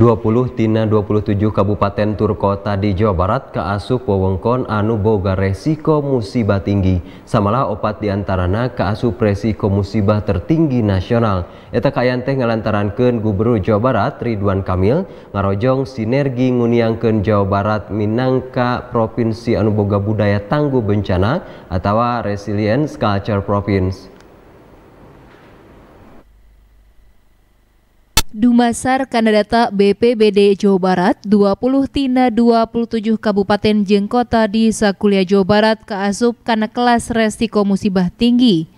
20 tina 27 Kabupaten Turkota di Jawa Barat keasup wewengkon anu boga resiko musibah tinggi samalah opat diantarana keasup resiko musibah tertinggi nasional eta kayan teh Gubernur Jawa Barat Ridwan Kamil ngarojong sinergi nguniangkan Jawa Barat minangka provinsi anu boga budaya tangguh bencana atau resilience culture province Dumasar Kanadata BPBD Jawa Barat 20 tina 27 kabupaten jengkota di Sakulia Jawa Barat keasup karena kelas resiko musibah tinggi.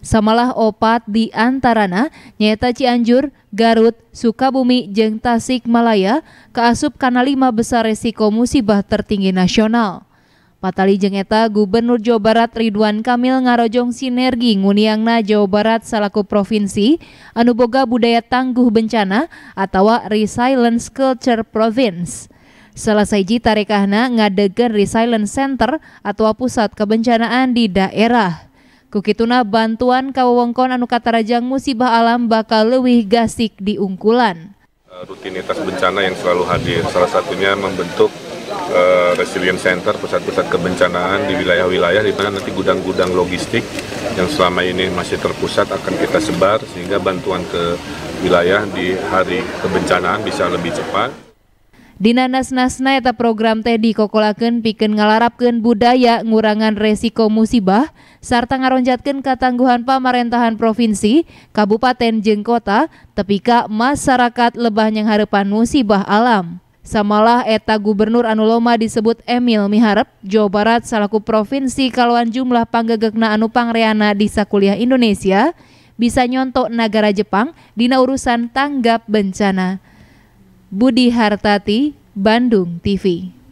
Samalah opat di antarana nyata Cianjur, Garut, Sukabumi, jeng Tasik Malaya keasup karena lima besar resiko musibah tertinggi nasional. Patali jengeta Gubernur Jawa Barat Ridwan Kamil ngarojong sinergi nguniangna Jawa Barat selaku provinsi Anuboga budaya tangguh bencana atau Resilience Culture Province. Selesai ji tarekahna ngadegen Resilience Center atau pusat kebencanaan di daerah. Kukituna bantuan kawewengkon anu katarajang musibah alam bakal lebih gasik diungkulan. Eh, rutinitas bencana yang selalu hadir, salah satunya membentuk resilient eh, Resilience Center, pusat-pusat kebencanaan di wilayah-wilayah di mana nanti gudang-gudang logistik yang selama ini masih terpusat akan kita sebar sehingga bantuan ke wilayah di hari kebencanaan bisa lebih cepat. Di nanas nasna eta program teh Kokolaken piken ngalarapkeun budaya ngurangan resiko musibah sarta ngaronjatken katangguhan pemerintahan provinsi, kabupaten jengkota, kota tepika masyarakat lebah yang harapan musibah alam. Samalah eta gubernur Anuloma disebut Emil Miharep, Jawa Barat salaku provinsi kaluan jumlah panggegekna anu pangreana di sakuliah Indonesia bisa nyontok negara Jepang dina urusan tanggap bencana. Budi Hartati, Bandung TV.